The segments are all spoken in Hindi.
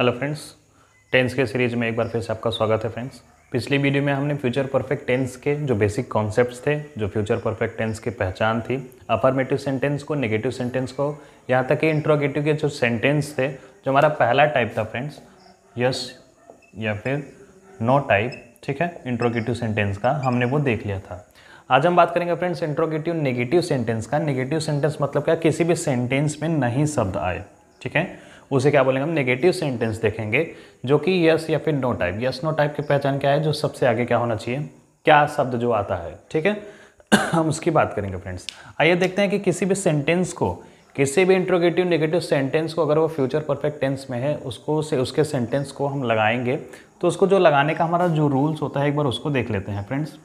हेलो फ्रेंड्स टेंस के सीरीज में एक बार फिर से आपका स्वागत है फ्रेंड्स पिछली वीडियो में हमने फ्यूचर परफेक्ट टेंस के जो बेसिक कॉन्सेप्ट्स थे जो फ्यूचर परफेक्ट टेंस की पहचान थी अफर्मेटिव सेंटेंस को नेगेटिव सेंटेंस को यहाँ तक कि इंट्रोगेटिव के जो सेंटेंस थे जो हमारा पहला टाइप था फ्रेंड्स यस या फिर नो टाइप ठीक है इंट्रोगेटिव सेंटेंस का हमने वो देख लिया था आज हम बात करेंगे फ्रेंड्स इंट्रोगेटिव नेगेटिव सेंटेंस का नेगेटिव सेंटेंस मतलब क्या किसी भी सेंटेंस में नहीं शब्द आए ठीक है उसे क्या बोलेंगे हम नेगेटिव सेंटेंस देखेंगे जो कि यस या फिर no type yes no type की पहचान क्या है जो सबसे आगे क्या होना चाहिए क्या शब्द जो आता है ठीक है हम उसकी बात करेंगे फ्रेंड्स आइए देखते हैं कि किसी भी सेंटेंस को किसी भी इंट्रोगेटिव नेगेटिव सेंटेंस को अगर वो फ्यूचर परफेक्ट टेंस में है उसको से उसके सेंटेंस को हम लगाएंगे तो उसको जो लगाने का हमारा जो रूल्स होता है एक बार उसको देख लेते हैं फ्रेंड्स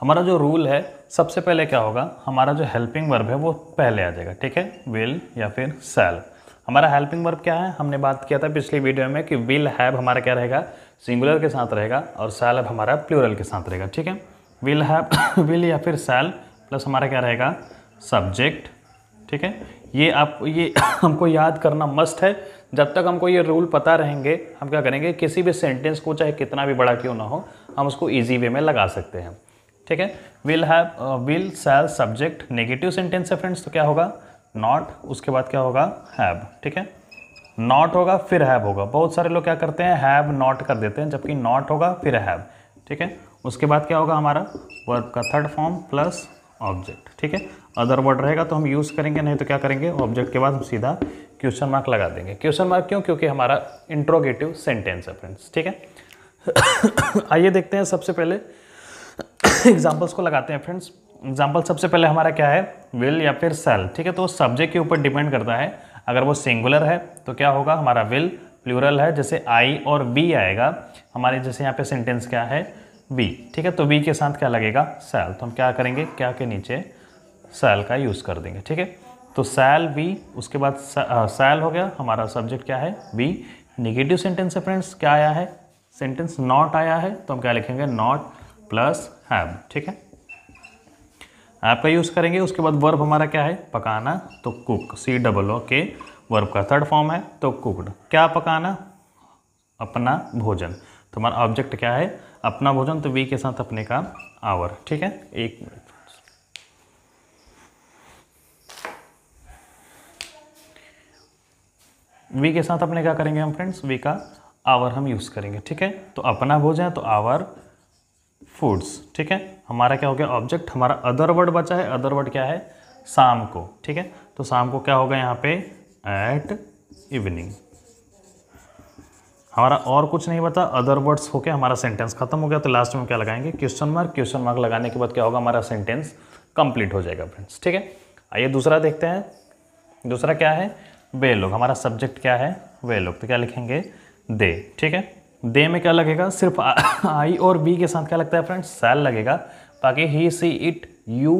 हमारा जो रूल है सबसे पहले क्या होगा हमारा जो हेल्पिंग वर्ब है वो पहले आ जाएगा ठीक है विल या फिर सेल्फ हमारा हेल्पिंग वर्ब क्या है हमने बात किया था पिछली वीडियो में कि विल हैव हमारा क्या रहेगा सिंगुलर के साथ रहेगा और सैल हमारा प्लूरल के साथ रहेगा ठीक है विल हैव विल या फिर सैल प्लस हमारा क्या रहेगा सब्जेक्ट ठीक है ये आप ये हमको याद करना मस्ट है जब तक हमको ये रूल पता रहेंगे हम क्या करेंगे किसी भी सेंटेंस को चाहे कितना भी बड़ा क्यों ना हो हम उसको ईजी वे में लगा सकते हैं ठीक है will have will shall subject negative sentence है फ्रेंड्स तो क्या होगा नॉट उसके बाद क्या होगा हैब ठीक है नॉट होगा फिर हैब होगा बहुत सारे लोग क्या करते हैं हैब नॉट कर देते हैं जबकि नॉट होगा फिर हैब ठीक है उसके बाद क्या होगा हमारा वर्ब का थर्ड फॉर्म प्लस ऑब्जेक्ट ठीक है अदर वर्ड रहेगा तो हम यूज़ करेंगे नहीं तो क्या करेंगे ऑब्जेक्ट के बाद हम सीधा क्वेश्चन मार्क लगा देंगे क्वेश्चन मार्क क्यों क्योंकि हमारा इंट्रोगेटिव सेंटेंस है फ्रेंड्स ठीक है आइए देखते हैं सबसे पहले एग्जाम्पल्स को लगाते हैं फ्रेंड्स एग्जाम्पल सबसे पहले हमारा क्या है विल या फिर सेल ठीक है तो सब्जेक्ट के ऊपर डिपेंड करता है अगर वो सिंगुलर है तो क्या होगा हमारा विल प्लूरल है जैसे आई और बी आएगा हमारे जैसे यहाँ पे सेंटेंस क्या है बी ठीक है तो बी के साथ क्या लगेगा सेल तो हम क्या करेंगे क्या के नीचे सेल का यूज़ कर देंगे ठीक है तो सेल बी उसके बाद सेल हो गया हमारा सब्जेक्ट क्या है बी निगेटिव सेंटेंस है फ्रेंड्स क्या आया है सेंटेंस नॉट आया है तो हम क्या लिखेंगे नॉट प्लस हैव ठीक है आपका यूज़ करेंगे उसके बाद वर्ब हमारा क्या है पकाना तो कुक सी डबल ओ के वर्ब का थर्ड फॉर्म है तो कुकड क्या पकाना अपना भोजन तो हमारा ऑब्जेक्ट क्या है अपना भोजन तो वी के साथ अपने का आवर ठीक है एक मिनट वी के साथ अपने क्या करेंगे हम फ्रेंड्स वी का आवर हम यूज़ करेंगे ठीक है तो अपना भोजन तो आवर फूड्स ठीक है हमारा क्या हो गया ऑब्जेक्ट हमारा अदर वर्ड बचा है अदर वर्ड क्या है शाम को ठीक है तो शाम को क्या होगा यहाँ पे एट इवनिंग हमारा और कुछ नहीं बता अदर वर्ड्स होके हमारा सेंटेंस खत्म हो गया तो लास्ट में क्या लगाएंगे क्वेश्चन मार्क क्वेश्चन मार्क लगाने के बाद क्या होगा हमारा सेंटेंस कंप्लीट हो जाएगा फ्रेंड्स ठीक है आइए दूसरा देखते हैं दूसरा क्या है वे लोग हमारा सब्जेक्ट क्या है वे लोग तो क्या लिखेंगे दे ठीक है दे में क्या लगेगा सिर्फ आई और बी के साथ क्या लगता है फ्रेंड्स सेल लगेगा बाकी ही सी इट यू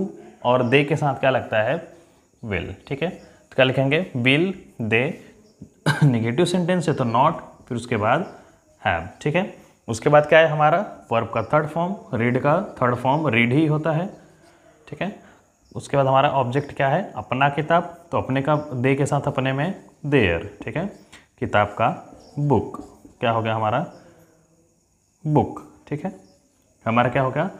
और दे के साथ क्या लगता है विल ठीक है तो क्या लिखेंगे विल दे निगेटिव सेंटेंस है तो नॉट फिर उसके बाद हैव ठीक है उसके बाद क्या है हमारा वर्ब का थर्ड फॉर्म रीड का थर्ड फॉर्म रीड ही होता है ठीक है उसके बाद हमारा ऑब्जेक्ट क्या है अपना किताब तो अपने का दे के साथ अपने में देयर ठीक है किताब का बुक क्या हो गया हमारा बुक ठीक है हमारा क्या हो गया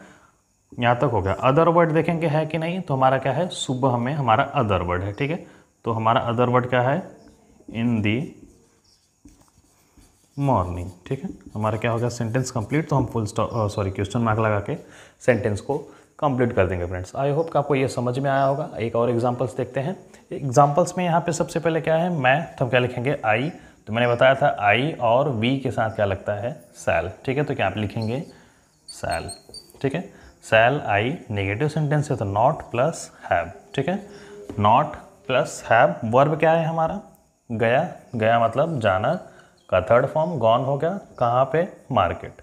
यहाँ तक हो गया अदर वर्ड देखेंगे है कि नहीं तो हमारा क्या है सुबह में हमारा अदर वर्ड है ठीक है तो हमारा अदर वर्ड क्या है इन दी मॉर्निंग ठीक है हमारा क्या हो गया सेंटेंस कंप्लीट तो हम फुल सॉरी क्वेश्चन मार्क लगा के सेंटेंस को कंप्लीट कर देंगे फ्रेंड्स आई होप कि आपको ये समझ में आया होगा एक और एग्जांपल्स देखते हैं एग्जांपल्स में यहाँ पे सबसे पहले क्या है मैथ तो हम क्या लिखेंगे आई तो मैंने बताया था आई और वी के साथ क्या लगता है सेल ठीक है तो क्या आप लिखेंगे सेल ठीक है सेल आई नेगेटिव सेंटेंस है तो नॉट प्लस हैव ठीक है नॉट प्लस हैव वर्ब क्या है हमारा गया गया मतलब जाना का थर्ड फॉर्म गॉन हो गया कहाँ पे मार्केट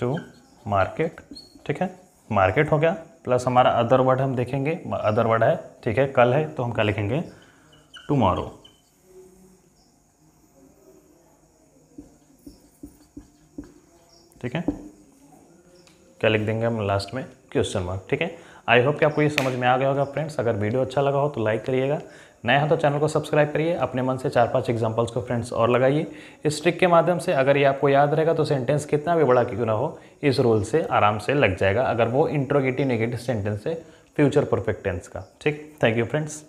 टू मार्केट ठीक है मार्केट हो गया प्लस हमारा अदर वर्ड हम देखेंगे अदर वर्ड है ठीक है कल है तो हम क्या लिखेंगे टुमारो ठीक है क्या लिख देंगे हम लास्ट में क्वेश्चन मार्क ठीक है आई होप कि आपको ये समझ में आ गया होगा फ्रेंड्स अगर वीडियो अच्छा लगा हो तो लाइक करिएगा नया हो तो चैनल को सब्सक्राइब करिए अपने मन से चार पांच एग्जांपल्स को फ्रेंड्स और लगाइए इस ट्रिक के माध्यम से अगर ये आपको याद रहेगा तो सेंटेंस कितना भी बड़ा क्यों ना हो इस रूल से आराम से लग जाएगा अगर वो इंट्रोगेटिव नेगेटिव सेंटेंस है फ्यूचर परफेक्ट टेंस का ठीक थैंक यू फ्रेंड्स